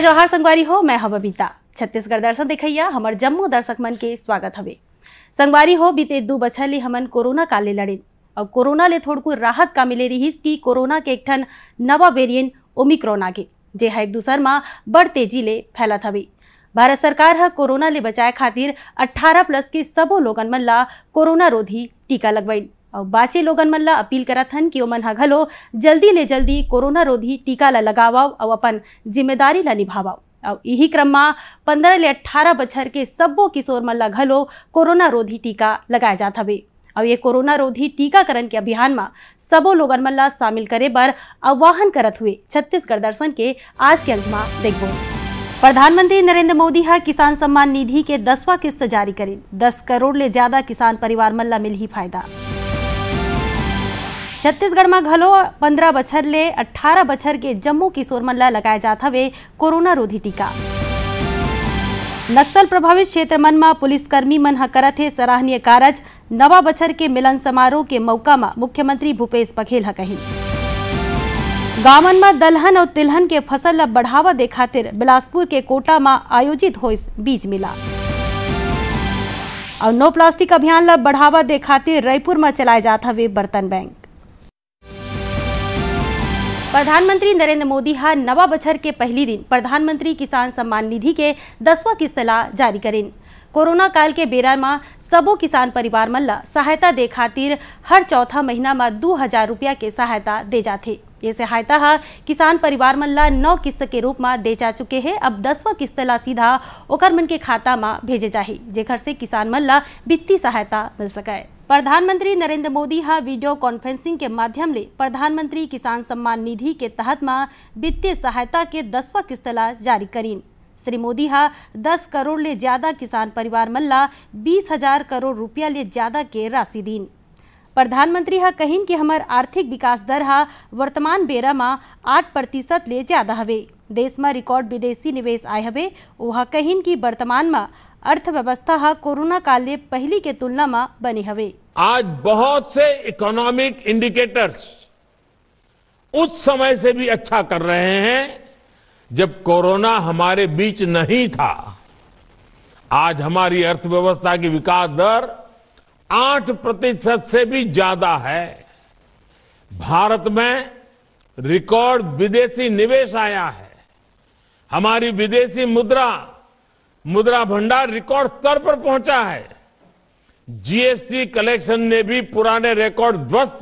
जय जवाहर संगवारी हो मैं हब बीता छत्तीसगढ़ दर्शन देखैया हमार जम्मू दर्शक मन के स्वागत हवे संगवारी हो बीते दो बछर ले हमन कोरोना काल ले लड़े और कोरोना ले थोड़को राहत का मिले रहीस कि कोरोना के एक ठन नवा वेरिएंट ओमिक्रोन आगे जे है एक दूसर में बड़ तेजी ले फैलत हवे भारत सरकार है कोरोना ले बचाए खातिर 18 प्लस के सबो लोगन मन ला कोरोना रोधी टीका लगवाई और बाचे लोगन मन ला अपील करा हन कि ओमन हा घलो जल्दी ले जल्दी कोरोना रोधी टीका ला लगावाओ और अपन जिम्मेदारी ला निभावाओ और यही क्रम में पंद्रह ले अठारह बछर के सब्बो किशोर मन ला घलो कोरोना रोधी टीका लगाए जात हवे और ये कोरोना रोधी टीकाकरण के अभियान में सबो लोगन मन ला शामिल करे बर आह्वान करत हुए छत्तीसगढ़ दर्शन के आज के अंक में देखबो प्रधानमंत्री नरेंद्र मोदी हा किसान सम्मान निधि के दसवा किस्त जारी करे दस करोड़ ले ज्यादा किसान परिवार मन ला मिल ही फायदा छत्तीसगढ़ में घलो पंद्रह बच्चर ले अठारह बच्चर के जम्मू किशोर मन लगाए जात हवे कोरोना रोधी टीका नक्सल प्रभावित क्षेत्र मन में पुलिसकर्मी मन ह करत है सराहनीय कारज नवा बच्चर के मिलन समारोह के मौका में मुख्यमंत्री भूपेश बघेल ह कही मन में दलहन और तिलहन के फसल ल बढ़ावा दे खातिर बिलासपुर के कोटा में आयोजित हो बीज मिला और नो प्लास्टिक अभियान ल बढ़ावा दे खातिर रायपुर में चलाए जात हवे बर्तन बैंक प्रधानमंत्री नरेंद्र मोदी हा नवा बछर के पहली दिन प्रधानमंत्री किसान सम्मान निधि के दसवा किस्त ला जारी करें कोरोना काल के बेरा में सबो किसान परिवार मन ला सहायता दे खातिर हर चौथा महीना में दो हजार रुपया के सहायता दे जाते ये सहायता हा किसान परिवार मन ला नौ किस्त के रूप में दे जा चुके हैं अब दसवा किस्त ला सीधा ओकर मन के खाता में भेजे जाही जेकर से किसान मन ला वित्तीय सहायता मिल सकाय प्रधानमंत्री नरेंद्र मोदी हा वीडियो कॉन्फ्रेंसिंग के माध्यम ले प्रधानमंत्री किसान सम्मान निधि के तहत मा वित्तीय सहायता के दसवा किस्तला जारी करीन श्री मोदी हा दस करोड़ ले ज्यादा किसान परिवार मल्ला बीस हजार करोड़ रुपया ले ज्यादा के राशि दीन प्रधानमंत्री हा कहिन कि हमार आर्थिक विकास दर हा वर्तमान बेरा मा आठ प्रतिशत ले ज्यादा हवे देश में रिकॉर्ड विदेशी निवेश आए हवे वहा कहिन कि वर्तमान में अर्थव्यवस्था कोरोना काले पहली के तुलना में बनी हवे आज बहुत से इकोनॉमिक इंडिकेटर्स उस समय से भी अच्छा कर रहे हैं जब कोरोना हमारे बीच नहीं था आज हमारी अर्थव्यवस्था की विकास दर 8 प्रतिशत से भी ज्यादा है भारत में रिकॉर्ड विदेशी निवेश आया है हमारी विदेशी मुद्रा मुद्रा भंडार रिकॉर्ड स्तर पर पहुंचा है जीएसटी कलेक्शन ने भी पुराने रिकॉर्ड ध्वस्त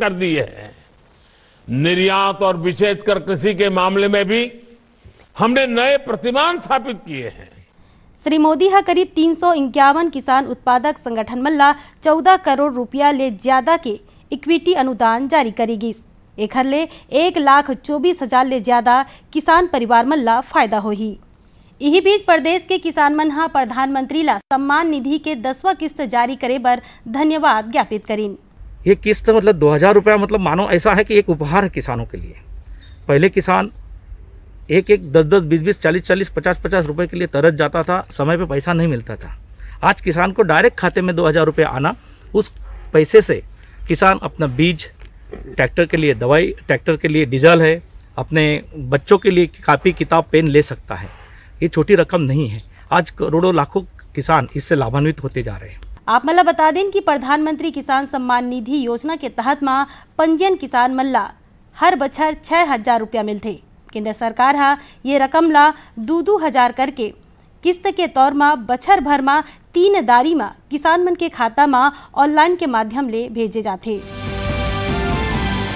कर दिए हैं निर्यात और विशेषकर कृषि के मामले में भी हमने नए प्रतिमान स्थापित किए हैं श्री मोदी हा करीब तीन किसान उत्पादक संगठन मल्ला चौदह करोड़ रुपया ले ज्यादा के इक्विटी अनुदान जारी करेगी एक लाख चौबीस हजार ले ज्यादा किसान परिवार मल्ला फायदा हो ही यही बीच प्रदेश के किसान मन हा प्रधानमंत्री ला सम्मान निधि के दसवा किस्त जारी करे बर धन्यवाद ज्ञापित करीन ये किस्त मतलब दो हज़ार रुपया मतलब मानो ऐसा है कि एक उपहार है किसानों के लिए पहले किसान एक एक दस दस बीस बीस चालीस चालीस पचास पचास रुपये के लिए तरस जाता था समय पे पैसा नहीं मिलता था आज किसान को डायरेक्ट खाते में दो हज़ार रुपये आना उस पैसे से किसान अपना बीज ट्रैक्टर के लिए दवाई ट्रैक्टर के लिए डीजल है अपने बच्चों के लिए कापी किताब पेन ले सकता है ये छोटी रकम नहीं है आज करोड़ों लाखों किसान इससे लाभान्वित होते जा रहे हैं आप मल्ला बता दें कि प्रधानमंत्री किसान सम्मान निधि योजना के तहत मां पंजीयन किसान मल्ला हर बच्चर छः हजार रुपया मिलते केंद्र सरकार हा ये रकम ला दो दो हजार करके किस्त के तौर में बच्चर भर में तीन दारी मा किसान मन के खाता में ऑनलाइन के माध्यम ले भेजे जाते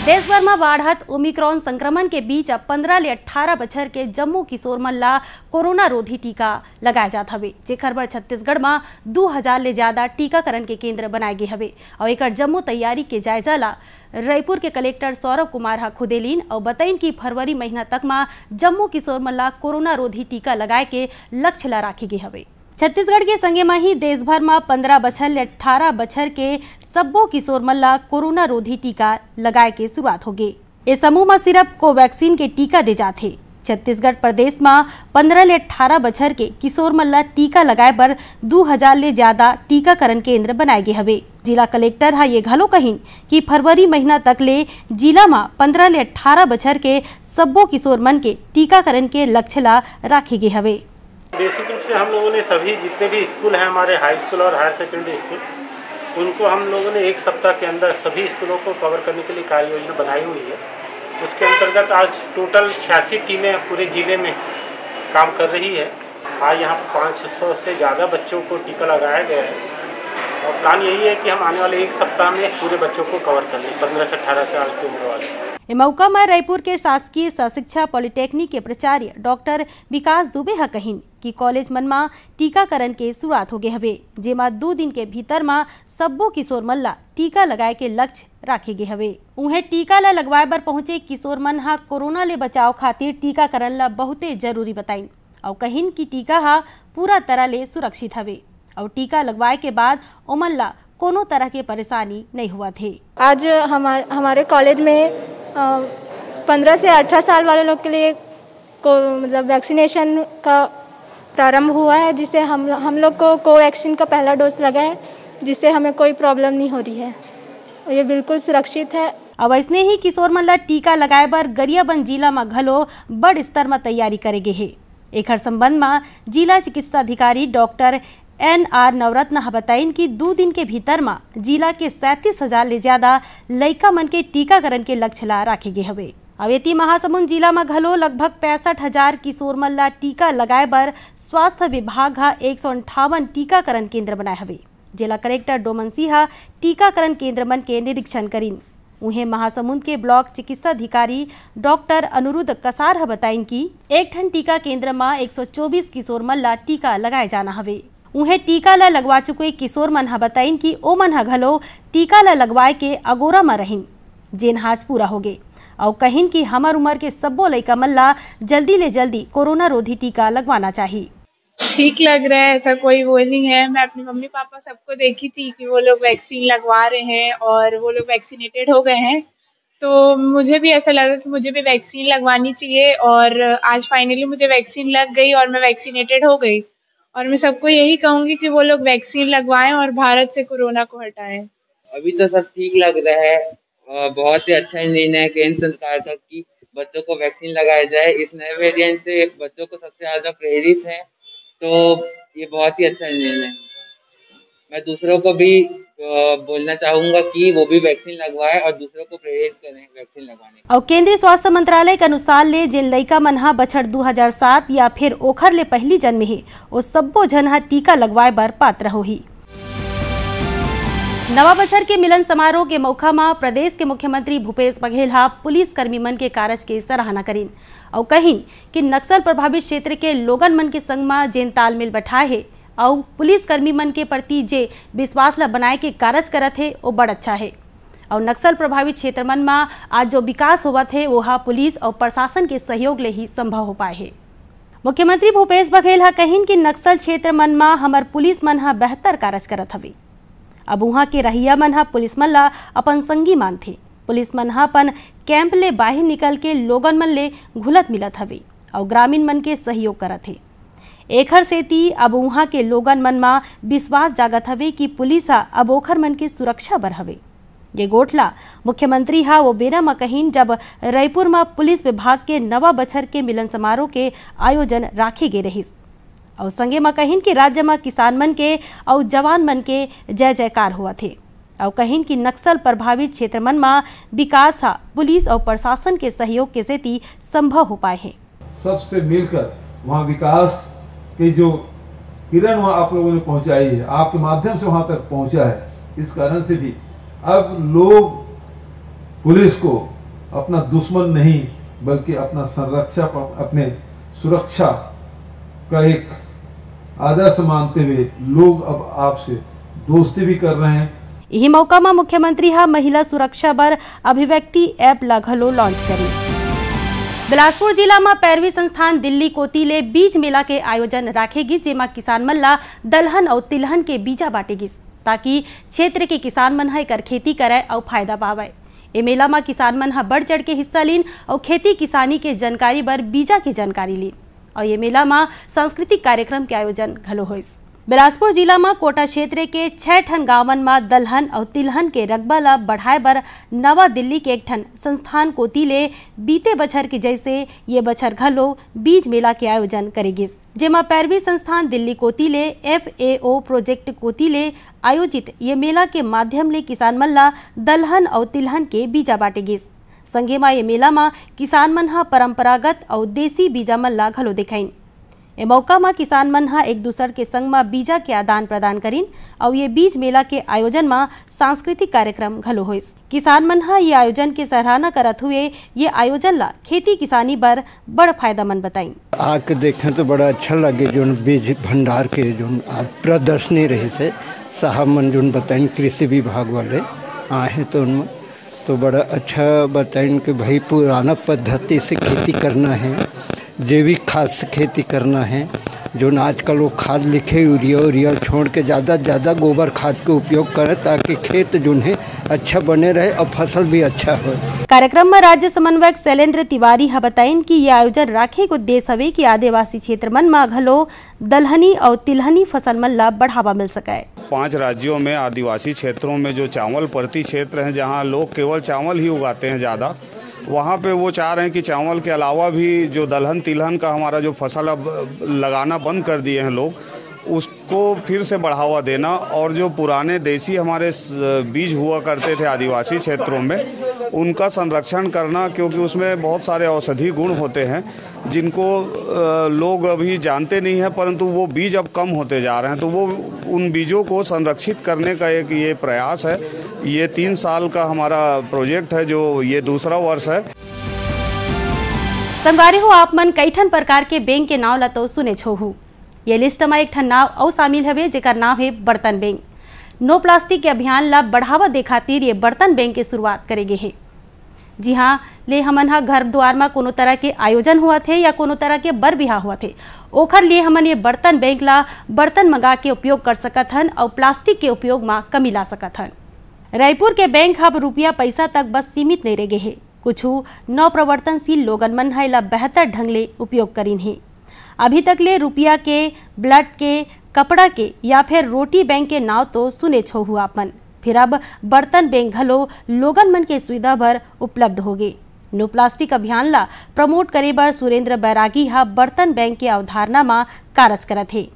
देश भर में बाढ़त ओमिक्रॉन संक्रमण के बीच अब पंद्रह ले अठारह बच्चर के जम्मू किशोर मल्ला कोरोना रोधी टीका लगाए जात हवे जेखर बर छत्तीसगढ़ में दो हजार ले ज्यादा टीकाकरण के केंद्र बनाए गए हवे और एक जम्मू तैयारी के जायजा ला रायपुर के कलेक्टर सौरभ कुमार हा खुदे लीन और बताइन कि फरवरी महीना तक में जम्मू किशोर मल्ला कोरोना रोधी टीका लगाए के लक्ष्य ला राखे गई हवे छत्तीसगढ़ के संगे में દેશભરમાં પંદર में पंद्रह बछर के सब्बो किशोर मल्ला कोरोना रोधी टीका लगाए के शुरुआत होगी इस समूह में सिर्फ कोवैक्सीन के टीका दे जाते छत्तीसगढ़ प्रदेश में पंद्रह ले अठारह बछर के किशोर मल्ला टीका लगाए पर दो हजार ले ज्यादा टीकाकरण केंद्र बनाए गए हवे जिला कलेक्टर हा ये घलो कहीं कि फरवरी महीना तक ले जिला में पंद्रह ले अठारह बछर के सब्बो किशोर मन के टीकाकरण के लक्ष्य ला रखे गए हवे बेसिक रूप से हम लोगों ने सभी जितने भी स्कूल हैं हमारे हाई स्कूल और हायर सेकेंडरी स्कूल उनको हम लोगों ने एक सप्ताह के अंदर सभी स्कूलों को कवर करने के लिए कार्य योजना बनाई हुई है उसके अंतर्गत आज टोटल छियासी टीमें पूरे ज़िले में काम कर रही है आज यहाँ पाँच सौ से ज़्यादा बच्चों को टीका लगाया गया है और प्लान यही है कि हम आने वाले एक सप्ताह में पूरे बच्चों को कवर कर लें पंद्रह से अठारह साल की उम्र वाले मौका में रायपुर के शासकीय सशिक्षा पॉलिटेक्निक के प्राचार्य डॉक्टर विकास दुबे हकहिन કે કોલેજ મનમાં ટીકાકરણ કે શરૂઆત હોગે હવે दो दिन के भीतर ભીતરમાં સબ્બો किशोर મલ્લા टीका लगाए के लक्ष्य राखे गे हवे उन्हें टीका ला लगवाए बर पहुंचे किशोर मन हा कोरोना ले बचाव खातिर टीकाकरण ला बहुते जरूरी बताई और कहिन कि टीका हा पूरा तरह ले सुरक्षित हवे और टीका लगवाए के बाद ओमन ला कोनो तरह के परेशानी नहीं हुआ थे आज हमारे हमारे कॉलेज में पंद्रह से अठारह साल वाले लोग के लिए को मतलब वैक्सीनेशन का प्रारंभ हुआ है जिसे हम हम लोग को कोवैक्सीन का पहला डोज लगा है जिससे हमें कोई प्रॉब्लम नहीं हो रही है और ये बिल्कुल सुरक्षित है अब ऐसे ही किशोर मन टीका लगाए पर गरियाबंद जिला में घलो बड़ स्तर में तैयारी करेगे है एक संबंध में जिला चिकित्सा अधिकारी डॉक्टर एन आर नवरत्न बताइन की दो दिन के भीतर में जिला के सैंतीस हजार ले ज्यादा लयिका मन के टीकाकरण के लक्ष्य ला रखे गए हवे અવેતી મહાસમુંદ જિલ્લામાં ઘલો લગભગ પેસઠ હજાર કિશોરમલ્લા ટીકા લગાય બર સ્વાસ્થ્ય વિભાગ एक सौ अंठावन टीकाकरण केंद्र बनाए हवे जिला कलेक्टर डोमन सिंह टीकाकरण केंद्र मन के निरीक्षण करीन उन्हें महासमुंद के ब्लॉक चिकित्सा अधिकारी डॉक्टर अनुरुद्ध कसार ह बताइन की एक ठन टीका केंद्र में चौबीस किशोर मन टीका लगाए जाना हवे उन्हें टीका ला लगवा चुके किशोर मन ह बताइन की ओ मन ह घलो टीका ला लगवाए के अगोरा में रहिन जेन हाज पूरा हो गए और कहिन कि हमार उमर के सबो लइका मन ला जल्दी ले जल्दी कोरोना रोधी टीका लगवाना चाहिए ठीक लग रहा है ऐसा कोई वो नहीं है मैं अपनी मम्मी पापा सबको देखी थी कि वो लोग वैक्सीन लगवा रहे हैं और वो लोग वैक्सीनेटेड हो गए हैं तो मुझे भी ऐसा लगा कि मुझे भी वैक्सीन लगवानी चाहिए और आज फाइनली मुझे वैक्सीन लग गई और मैं वैक्सीनेटेड हो गई और मैं सबको यही कहूँगी कि वो लोग वैक्सीन लगवाएं और भारत से कोरोना को हटाएं अभी तो सब ठीक लग रहा है बहुत ही अच्छा निर्णय है केंद्र सरकार का कि बच्चों को वैक्सीन लगाया जाए इस नए वेरिएंट से बच्चों को सबसे ज़्यादा प्रेरित है तो ये बहुत ही अच्छा निर्णय है मैं दूसरों को भी बोलना चाहूंगा कि वो भी वैक्सीन लगवाए और दूसरों को प्रेरित करें वैक्सीन लगवाने और केंद्रीय स्वास्थ्य मंत्रालय के अनुसार ले जिन लड़का मन हा बछर सात या फिर ओखर ले पहली जन्म ही वो सब्बो जन हा टीका लगवाए बर पात्र होही नवा बछर के मिलन समारोह के मौका में प्रदेश के मुख्यमंत्री भूपेश बघेल हा पुलिस कर्मी मन के कार्य के सराहना करीन और कहीं कि नक्सल प्रभावित क्षेत्र के लोगन मन के संग में जेन तालमेल बैठाए है और पुलिस कर्मी मन के प्रति जे विश्वास ल बनाए के कार्य करत है वो बड़ अच्छा है और नक्सल प्रभावित क्षेत्र मन में आज जो विकास होवत है वो हा पुलिस और प्रशासन के सहयोग ले ही संभव हो पाए है मुख्यमंत्री भूपेश बघेल हा कहीं कि नक्सल क्षेत्र मन में हमार पुलिस मन हा बेहतर कार्य करत हवे अब वहाँ के रहिया मन ह पुलिस मन अपन संगी थे पुलिस मन अपन कैंप ले बाहर निकल के लोगन मन ले घुलत मिलत हवे और ग्रामीण मन के सहयोग करत हे एखर सेती अब वहाँ के लोगन मन मा विश्वास जागत हवे कि पुलिस अब ओखर मन के सुरक्षा बर हवे ये गोठला मुख्यमंत्री हा वो बेरा म कहीन जब रायपुर में पुलिस विभाग के नवा बछर के मिलन समारोह के आयोजन राखे गए रहिस और संगे मां कहिन कि राज्य में किसान मन के और जवान मन के जय जयकार हुआ थे और कहिन कि नक्सल प्रभावित क्षेत्र मन में विकास पुलिस और प्रशासन के सहयोग के सेती संभव हो पाए हैं सबसे मिलकर वहाँ विकास के जो किरण वहाँ आप लोगों ने पहुँचाई है आपके माध्यम से वहाँ तक पहुँचा है इस कारण से भी अब लोग पुलिस को अपना दुश्मन नहीं बल्कि अपना संरक्षा अपने सुरक्षा का एक आदर्श मानते हुए लोग अब आपसे दोस्ती भी कर रहे हैं यही मौका में मुख्यमंत्री हा महिला सुरक्षा बर अभिव्यक्ति ऐप लघलो लॉन्च करी बिलासपुर जिला में पैरवी संस्थान दिल्ली ले बीज मेला के आयोजन रखेगी जेमा किसान मन ला दलहन और तिलहन के बीजा बांटेगी ताकि क्षेत्र के किसान मन है कर खेती करे और फायदा पावे ये मेला में किसान मन बढ़ चढ़ के हिस्सा लीन और खेती किसानी के जानकारी बर बीजा की जानकारी लीन और ये मेला में सांस्कृतिक कार्यक्रम के आयोजन घलो हो बिलासपुर जिला में कोटा क्षेत्र के छह ठन गावन में दलहन और तिलहन के रकबा ला बढ़ाए बर नवा दिल्ली के एक ठन संस्थान कोती ले बीते बछर के जैसे ये बछर घलो बीज मेला के आयोजन करेगिस जेमा पैरवी संस्थान दिल्ली कोती ले एफ ए ओ प्रोजेक्ट कोती ले आयोजित ये मेला के माध्यम ले किसान मल्ला दलहन और तिलहन के बीजा बाटेगिस સંઘેમાં એ મેલામાં કિસાન મનહા પરંપરાગત ઔર દેશી બીજા મલ્લા ઘલો દેખાઈન એ મૌકામાં કિસાન एक दूसर के संग में बीजा के आदान प्रदान करीन और ये बीज मेला के आयोजन में सांस्कृतिक कार्यक्रम घलो होइस किसान मनहा ये आयोजन के सराहना करत हुए ये आयोजन ला खेती किसानी पर बड़ मंद बताई आके देखे तो बड़ा अच्छा लगे जो बीज भंडार के जो प्रदर्शनी रहे से साहब मन जो बताए कृषि विभाग वाले आए तो उनमें तो बड़ा अच्छा बताएं कि भाई पुराना पद्धति से खेती करना है जैविक खाद से खेती करना है जो आजकल वो खाद लिखे यूरिया यूरिया छोड़ के ज़्यादा ज़्यादा गोबर खाद का उपयोग करें ताकि खेत जो है अच्छा बने रहे और फसल भी अच्छा हो कार्यक्रम में राज्य समन्वयक शैलेन्द्र तिवारी ह बताइन की ये आयोजन राखे के उद्देश्य हवे की आदिवासी क्षेत्र मन में घलो दलहनी और तिलहनी फसल मन लाभ बढ़ावा मिल सके पांच राज्यों में आदिवासी क्षेत्रों में जो चावल प्रति क्षेत्र हैं जहाँ लोग केवल चावल ही उगाते हैं ज़्यादा वहाँ पे वो चाह रहे हैं कि चावल के अलावा भी जो दलहन तिलहन का हमारा जो फसल अब लगाना बंद कर दिए हैं लोग उसको फिर से बढ़ावा देना और जो पुराने देसी हमारे बीज हुआ करते थे आदिवासी क्षेत्रों में उनका संरक्षण करना क्योंकि उसमें बहुत सारे औषधि गुण होते हैं जिनको लोग अभी जानते नहीं हैं परंतु वो बीज अब कम होते जा रहे हैं तो वो उन बीजों को संरक्षित करने का एक ये प्रयास है ये तीन साल का हमारा प्रोजेक्ट है जो ये दूसरा वर्ष है संगवारी हो आप मन कई ठन प्रकार के बैंक के नाव ला तो सुने छोहू ये लिस्ट में एक ठन नाव और शामिल हवे जेकर नाम है बर्तन बैंक नो प्लास्टिक के अभियान ला बढ़ावा दे खातिर ये बर्तन बैंक के शुरुआत करे है जी हाँ ले हमन हा घर द्वार में कोनो तरह के आयोजन हुआ थे या कोनो तरह के बर बिहा हुआ थे ओखर लिए हमन ये बर्तन बैंक ला बर्तन मंगा के उपयोग कर सकत हन और प्लास्टिक के उपयोग में कमी ला सकत हन रायपुर के बैंक अब रुपया पैसा तक बस सीमित नहीं रह गए है कुछ नव प्रवर्तनशील लोगन मन है ला बेहतर ढंग ले उपयोग करीन है अभी तक ले रुपया के ब्लड के कपड़ा के या फिर रोटी बैंक के नाव तो सुने छो हुआ अपन फिर अब बर्तन बैंक घलो लोगन मन के सुविधा भर उपलब्ध हो गए नो प्लास्टिक अभियान ला प्रमोट करे बर सुरेंद्र बैरागी हा बर्तन बैंक के अवधारणा में कारज करत है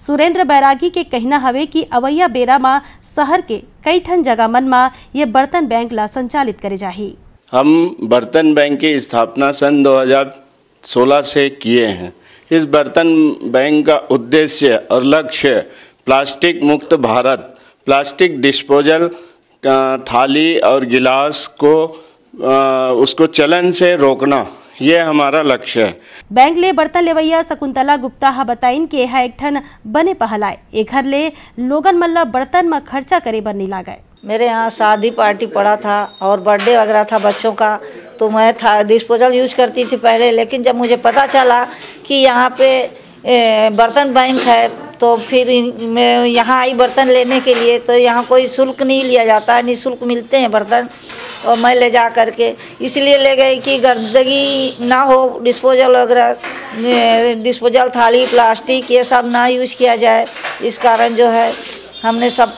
बैरागी के कहना हवे कि अवैया बेरा मा शहर के कई ठन जगह मन मा ये बर्तन बैंक ला संचालित करे जाही हम बर्तन बैंक की स्थापना सन 2016 से किए हैं इस बर्तन बैंक का उद्देश्य और लक्ष्य प्लास्टिक मुक्त भारत प्लास्टिक डिस्पोजल थाली और गिलास को उसको चलन से रोकना ये हमारा लक्ष्य है बैंक ले बर्तन लेवैया शकुंतला गुप्ता हा बताइन कि है एक ठन बने पहलाए घर ले लोगन मन बर्तन में खर्चा करे बर नहीं लागे मेरे यहाँ शादी पार्टी पड़ा था और बर्थडे वगैरह था बच्चों का तो मैं था डिस्पोजल यूज करती थी पहले लेकिन जब मुझे पता चला कि यहाँ पे बर्तन बैंक है तो फिर मैं यहाँ आई बर्तन लेने के लिए तो यहाँ कोई शुल्क नहीं लिया जाता है निःशुल्क मिलते हैं बर्तन और मैं ले जा कर के इसलिए ले गई कि गंदगी ना हो डिस्पोजल वगैरह डिस्पोजल थाली प्लास्टिक ये सब ना यूज़ किया जाए इस कारण जो है हमने सब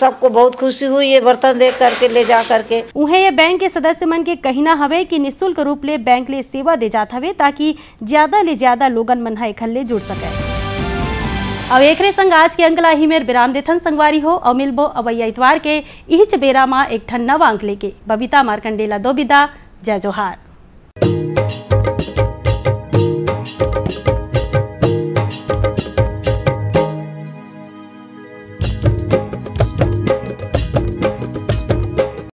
सबको बहुत खुशी हुई ये बर्तन देख करके ले जा करके उहे ये बैंक के सदस्य मन के कहना हवे कि निशुल्क रूप ले बैंक ले सेवा दे जाता हवे ताकि ज्यादा ले ज्यादा लोगन मन है खल ले जुड़ सके अब एक संग आज के अंकला ही मेर विराम देथन संगवारी हो और मिलबो अवैया इतवार के इच बेरा माँ एक ठन नवा अंक लेके बबीता मारकंडेला दो बिदा जय जोहार